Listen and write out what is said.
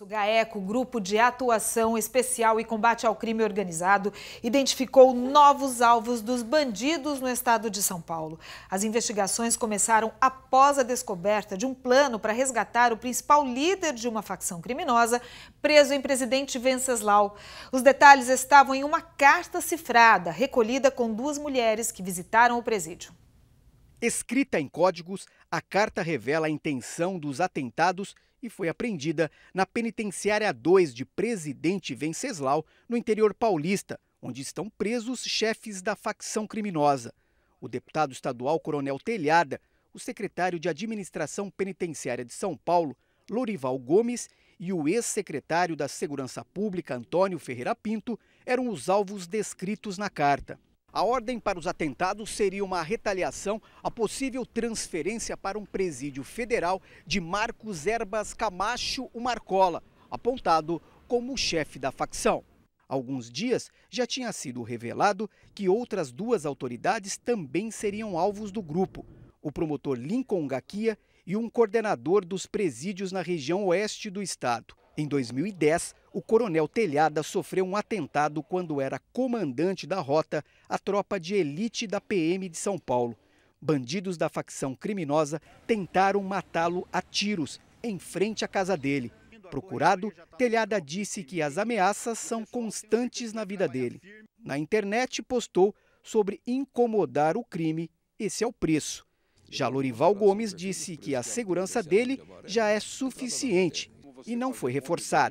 O Gaeco, Grupo de Atuação Especial e Combate ao Crime Organizado, identificou novos alvos dos bandidos no estado de São Paulo. As investigações começaram após a descoberta de um plano para resgatar o principal líder de uma facção criminosa, preso em Presidente Venceslau. Os detalhes estavam em uma carta cifrada, recolhida com duas mulheres que visitaram o presídio. Escrita em códigos, a carta revela a intenção dos atentados e foi apreendida na Penitenciária 2 de Presidente Venceslau, no interior paulista, onde estão presos chefes da facção criminosa. O deputado estadual Coronel Telhada, o secretário de Administração Penitenciária de São Paulo, Lorival Gomes, e o ex-secretário da Segurança Pública, Antônio Ferreira Pinto, eram os alvos descritos na carta. A ordem para os atentados seria uma retaliação à possível transferência para um presídio federal de Marcos Erbas Camacho, o Marcola, apontado como chefe da facção. Há alguns dias já tinha sido revelado que outras duas autoridades também seriam alvos do grupo: o promotor Lincoln Gaquia e um coordenador dos presídios na região oeste do estado. Em 2010, o coronel Telhada sofreu um atentado quando era comandante da rota, a tropa de elite da PM de São Paulo. Bandidos da facção criminosa tentaram matá-lo a tiros em frente à casa dele. Procurado, Telhada disse que as ameaças são constantes na vida dele. Na internet, postou sobre incomodar o crime, esse é o preço. Já Lorival Gomes disse que a segurança dele já é suficiente e não foi reforçado.